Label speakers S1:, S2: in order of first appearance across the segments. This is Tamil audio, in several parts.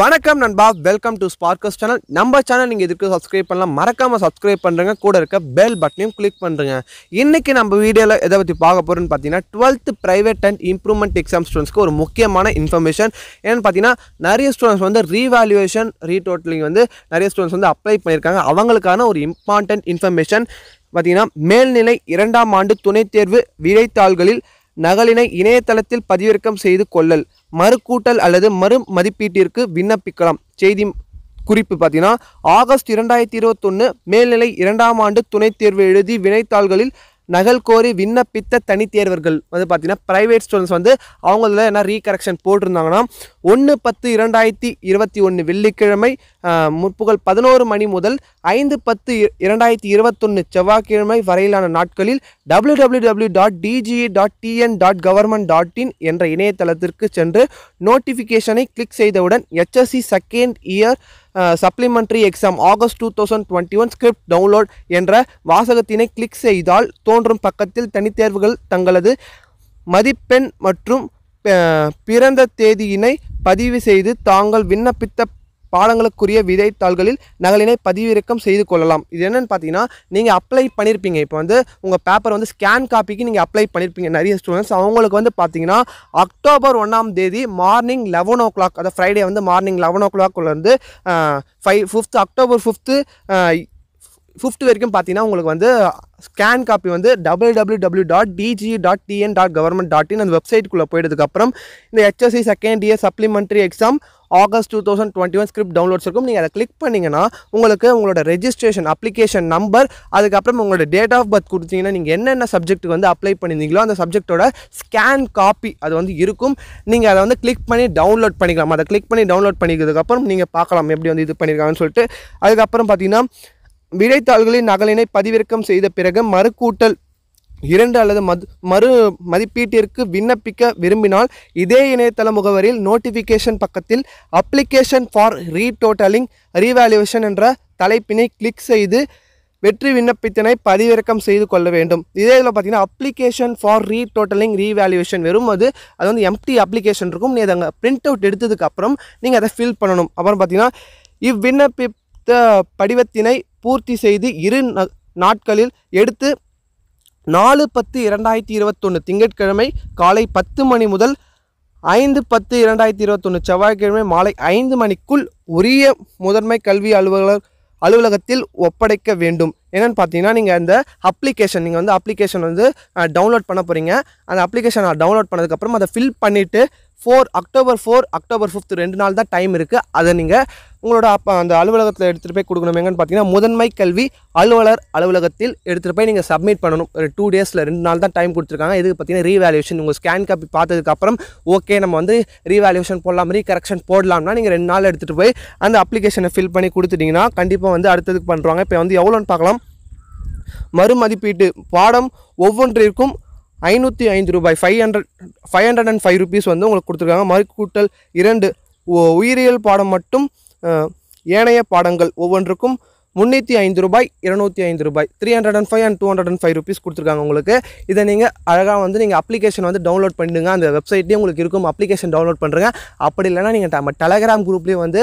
S1: வணக்கம் நண்பா வெல்கம் டு ஸ்பார்க்கஸ் சேனல் நம்ம சேனல் நீங்கள் இதுக்கு சப்ஸ்கிரைப் பண்ணலாம் மறக்காமல் சப்ஸ்கிரைப் பண்ணுறங்க கூட இருக்க பெல் பட்டனையும் கிளிக் பண்ணுறங்க இன்றைக்கி நம்ம வீடியோவில் எதை பற்றி பார்க்க போகிறோன்னு பார்த்தீங்கன்னா twelfth private and improvement exam ஸ்டூடெண்ட்ஸ்க்கு ஒரு முக்கியமான இன்ஃபர்மேஷன் ஏன்னு பார்த்தீங்கன்னா நிறைய ஸ்டூடெண்ட்ஸ் வந்து ரீவாலுவேஷன் ரீடோட்டலிங் வந்து நிறைய ஸ்டூடெண்ட்ஸ் வந்து அப்ளை பண்ணியிருக்காங்க அவங்களுக்கான ஒரு இம்பார்ட்டன்ட் இன்ஃபர்மேஷன் பார்த்தீங்கன்னா மேல்நிலை இரண்டாம் ஆண்டு துணைத் தேர்வு விரைத்தாள்களில் நகலினை இணையதளத்தில் பதிவிறக்கம் செய்து கொள்ளல் மறுக்கூட்டல் அல்லது மறு மதிப்பீட்டிற்கு விண்ணப்பிக்கலாம் செய்தி குறிப்பு பார்த்தீங்கன்னா ஆகஸ்ட் இரண்டாயிரத்தி இருபத்தொன்று மேல்நிலை இரண்டாம் ஆண்டு துணைத் தேர்வு எழுதி வினைத்தாள்களில் நகல் கோரி விண்ணப்பித்த தனித்தேர்வர்கள் வந்து பார்த்தீங்கன்னா ப்ரைவேட் ஸ்டூடெண்ட்ஸ் வந்து அவங்கள என்ன ரீகரெக்ஷன் போட்டிருந்தாங்கன்னா ஒன்று பத்து இரண்டாயிரத்தி இருபத்தி ஒன்று வெள்ளிக்கிழமை முற்புகல் பதினோரு மணி முதல் ஐந்து பத்து இரண்டாயிரத்தி இருபத்தொன்று செவ்வாய்க்கிழமை வரையிலான நாட்களில் W W W dot DGE dot TN dot government dot in என்ற இணையதளத்திற்கு சென்று நோட்டிஃபிகேஷனை கிளிக் செய்தவுடன் HSC second year supplementary exam August two thousand twenty one script download என்ற வாசகத்தினை கிளிக் செய்தால் தோன்றும் பக்கத்தில் தனித்தேர்வுகள் தங்களது மதிப்பெண் மற்றும் பிறந்த தேதியினை பதிவு செய்து தாங்கள் விண்ணப்பித்த பாடங்களுக்குரிய விதைத்தாள்களில் நகலினை பதிவிறக்கம் செய்து கொள்ளலாம் இது என்னென்னு பார்த்தீங்கன்னா நீங்கள் அப்ளை பண்ணியிருப்பீங்க இப்போ வந்து உங்கள் பேப்பர் வந்து ஸ்கேன் காப்பிக்கு நீங்கள் அப்ளை பண்ணியிருப்பீங்க நிறைய ஸ்டூடெண்ட்ஸ் அவங்களுக்கு வந்து பார்த்தீங்கன்னா அக்டோபர் ஒன்றாம் தேதி மார்னிங் லெவன் ஓ கிளாக் அதாவது ஃப்ரைடே வந்து மார்னிங் லெவன் ஓ கிளாக்குள்ளேருந்து five fifth October fifth fifth வரைக்கும் பார்த்தீங்கன்னா உங்களுக்கு வந்து ஸ்கேன் காப்பி வந்து double W W dot DG dot TN dot government dot in அந்த வெப்சைட்டுக்குள்ளே போயிட்டதுக்கப்புறம் இந்த HSC second year supplementary exam August two thousand twenty one script downloads இருக்கும் நீங்கள் அதை கிளிக் பண்ணிங்கன்னா உங்களுக்கு உங்களோட ரெஜிஸ்ட்ரேஷன் அப்ளிகேஷன் நம்பர் அதுக்கப்புறம் உங்களோட டேட் ஆஃப் பர்த் கொடுத்தீங்கன்னா நீங்கள் என்னென்ன சப்ஜெக்ட்டுக்கு வந்து அப்ளை பண்ணியிருந்தீங்களோ அந்த சப்ஜெக்ட்டோட ஸ்கேன் காப்பி அது வந்து இருக்கும் நீங்கள் அதை வந்து கிளிக் பண்ணி டவுன்லோட் பண்ணிக்கலாம் அதை கிளிக் பண்ணி டவுன்லோட் பண்ணிக்கிறதுக்கப்புறம் நீங்கள் பார்க்கலாம் எப்படி வந்து இது பண்ணியிருக்காங்கன்னு சொல்லிட்டு அதுக்கப்புறம் பார்த்தீங்கன்னா விடைத்தாள்களின் நகலினை பதிவிறக்கம் செய்த பிறகு மறுக்கூட்டல் இரண்டு அல்லது மது மறு மதிப்பீட்டிற்கு விண்ணப்பிக்க விரும்பினால் இதே இணையதள முகவரியில் நோட்டிஃபிகேஷன் பக்கத்தில் அப்ளிகேஷன் ஃபார் ரீடோட்டலிங் ரீவேல்யூவேஷன் என்ற தலைப்பினை கிளிக் செய்து வெற்றி விண்ணப்பத்தினை பதிவிறக்கம் செய்து கொள்ள வேண்டும் இதே இதில் பார்த்தீங்கன்னா அப்ளிகேஷன் ஃபார் ரீடோட்டலிங் ரீவேல்யூவேஷன் வெறும் அது அது வந்து எம்டி அப்ளிகேஷன் இருக்கும் நீ அதை அங்கே பிரிண்ட் அவுட் எடுத்ததுக்கப்புறம் நீங்கள் அதை ஃபில் பண்ணணும் அப்புறம் பார்த்தீங்கன்னா இவ்விண்ணப்பி படிவத்தினை பூர்த்தி செய்து இரு நாட்களில் எடுத்து நாலு பத்து இரண்டாயிரத்தி இருபத்தொன்று திங்கட்கிழமை காலை பத்து மணி முதல் ஐந்து பத்து இரண்டாயிரத்தி இருபத்தொன்று செவ்வாய்க்கிழமை மாலை ஐந்து மணிக்குள் உரிய முதன்மை கல்வி அலுவலர் அலுவலகத்தில் ஒப்படைக்க வேண்டும் என்னென்னு பார்த்தீங்கன்னா நீங்கள் அந்த அப்ளிகேஷன் நீங்கள் வந்து அப்ளிகேஷன் வந்து டவுன்லோட் பண்ண போகிறீங்க அந்த அப்ளிகேஷன் டவுன்லோட் பண்ணதுக்கப்புறம் அதை ஃபில் பண்ணிவிட்டு four October four October fifth ரெண்டு நாள் தான் டைம் இருக்குது அதை நீங்கள் உங்களோட அப்போ அந்த அலுவலகத்தில் எடுத்துகிட்டு போய் கொடுக்கணும் எங்கன்னு பார்த்தீங்கன்னா முதன்மை கல்வி அலுவலர் அலுவலகத்தில் எடுத்துகிட்டு போய் நீங்கள் சப்மிட் பண்ணணும் ஒரு டூ டேஸில் ரெண்டு நாள் தான் டைம் கொடுத்துருக்காங்க இதுக்கு பார்த்தீங்கன்னா ரீவேல்யூஷன் உங்கள் ஸ்கேன் காப்பி பார்த்ததுக்கப்புறம் ஓகே நம்ம வந்து ரீவேல்யூஷன் போடலாம் ரீ கரெக்ஷன் போடலாம்னா நீங்கள் ரெண்டு நாள் எடுத்துகிட்டு போய் அந்த அப்ளிகேஷனை ஃபில் பண்ணி கொடுத்துட்டிங்கன்னா கண்டிப்பாக வந்து அடுத்ததுக்கு பண்ணுறாங்க இப்போ வந்து எவ்வளோன்னு பார்க்கலாம் மறுமதிப்பீட்டு பாடம் ஒவ்வொன்றிற்கும் ஐநூற்றி ஐந்து ரூபாய் five hundred five hundred and five rupees வந்து உங்களுக்கு கொடுத்துருக்காங்க மறுக்கூட்டல் இரண்டு உயிரியல் பாடம் மட்டும் ஏனைய பாடங்கள் ஒவ்வொன்றுக்கும் முந்நூற்றி ஐந்து ரூபாய் இரநூத்தி ஐந்து ரூபாய் three hundred and five and two hundred and five rupees கொடுத்துருக்காங்க உங்களுக்கு இதை நீங்கள் அழகாக வந்து நீங்கள் அப்ளிகேஷன் வந்து டவுன்லோட் பண்ணுங்க அந்த வெப்சைட்லேயும் உங்களுக்கு இருக்கும் அப்ளிகேஷன் டவுன்லோட் பண்ணுறங்க அப்படி இல்லைனா நீங்கள் நம்ம டெலகிராம் குரூப்லேயும் வந்து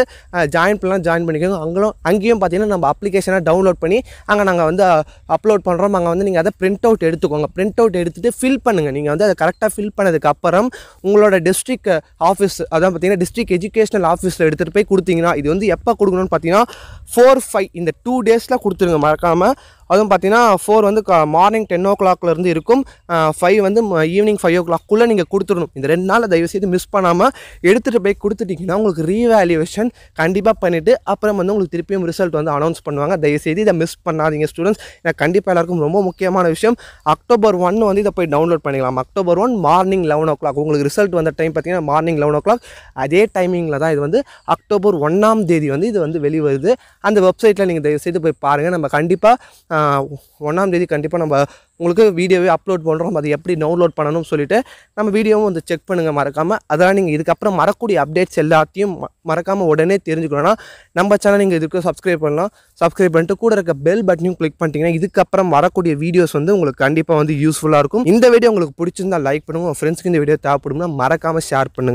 S1: ஜாயின் பண்ணலாம் ஜாயின் பண்ணிக்கோங்க அங்கேயும் அங்கேயும் பார்த்தீங்கன்னா நம்ம அப்ளிகேஷனை டவுன்லோட் பண்ணி அங்கே நாங்கள் வந்து அப்லோட் பண்ணுறோம் அங்கே வந்து நீங்கள் அதை பிரிண்ட் அவுட் எடுத்துக்கோங்க பிரிண்ட் அவுட் எடுத்துகிட்டு ஃபில் பண்ணுங்கள் நீங்கள் வந்து அதை கரெக்டாக ஃபில் பண்ணதுக்கு அப்புறம் உங்களோட டிஸ்ட்ரிக்ட் ஆஃபீஸ் அதான் பார்த்தீங்கன்னா டிஸ்ட்ரிக்ட் எஜுகேஷனல் ஆஃபீஸில் எடுத்துகிட்டு போய் கொடுத்தீங்கன்னா இது வந்து எப்போ கொடுக்கணும்னு பார்த்தீங்கன்னா ஃபோர் ஃபைவ் இந்த டூ டேஸில் கொடுத்துருங்க மறக்காமல் அதுவும் பார்த்தீங்கன்னா ஃபோர் வந்து மார்னிங் டென் ஓ கிளாக்லேருந்து இருக்கும் ஃபைவ் வந்து ஈவினிங் ஃபைவ் ஓ கிளாக்குள்ளே நீங்கள் கொடுத்துடணும் இந்த ரெண்டு நாள் தயவு செய்து மிஸ் பண்ணாமல் எடுத்துகிட்டு போய் கொடுத்துட்டிங்கன்னா உங்களுக்கு ரீவேல்யூவேஷன் கண்டிப்பாக பண்ணிவிட்டு அப்புறம் வந்து உங்களுக்கு திருப்பியும் ரிசல்ட் வந்து அனௌன்ஸ் பண்ணுவாங்க தயவுசெய்து இதை மிஸ் பண்ணாதீங்க ஸ்டூடெண்ட்ஸ் எனக்கு கண்டிப்பாக எல்லாருக்கும் ரொம்ப முக்கியமான விஷயம் அக்டோபர் ஒன் வந்து இதை போய் டவுன்லோட் பண்ணிக்கலாம் October one morning eleven o'clock உங்களுக்கு ரிசல்ட் வந்த டைம் பார்த்தீங்கன்னா மார்னிங் லெவன் ஓ கிளாக் அதே டைமிங்கில் தான் இது வந்து அக்டோபர் ஒன்றாம் தேதி வந்து இது வந்து வெளிவருது அந்த வெப்சைட்டில் நீங்கள் தயவுசெய்து போய் பாருங்கள் நம்ம கண்டிப்பாக ஒன்றாந்தேதி கண்டிப்பாக நம்ம உங்களுக்கு வீடியோவே அப்லோட் பண்ணுறோம் அது எப்படி டவுன்லோட் பண்ணணும்னு சொல்லிவிட்டு நம்ம வீடியோவும் வந்து செக் பண்ணுங்கள் மறக்காமல் அதெல்லாம் நீங்கள் இதுக்கப்புறம் மறக்கூடிய அப்டேட்ஸ் எல்லாத்தையும் மறக்காமல் உடனே தெரிஞ்சுக்கணும்னா நம்ம சேனல் நீங்கள் இதுக்கு சப்ஸ்கிரைப் பண்ணலாம் சப்ஸ்கிரைப் பண்ணிட்டு கூட இருக்க பெல் பட்டனையும் கிளிக் பண்ணிட்டீங்கன்னா இதுக்கப்புறம் வரக்கூடிய வீடியோஸ் வந்து உங்களுக்கு கண்டிப்பாக வந்து யூஸ்ஃபுல்லாக இருக்கும் இந்த வீடியோ உங்களுக்கு பிடிச்சிருந்தா லைக் பண்ணுங்கள் உங்கள் ஃப்ரெண்ட்ஸ்க்கு இந்த வீடியோ தேவைப்படும்னா மறக்காமல் ஷேர் பண்ணுங்கள்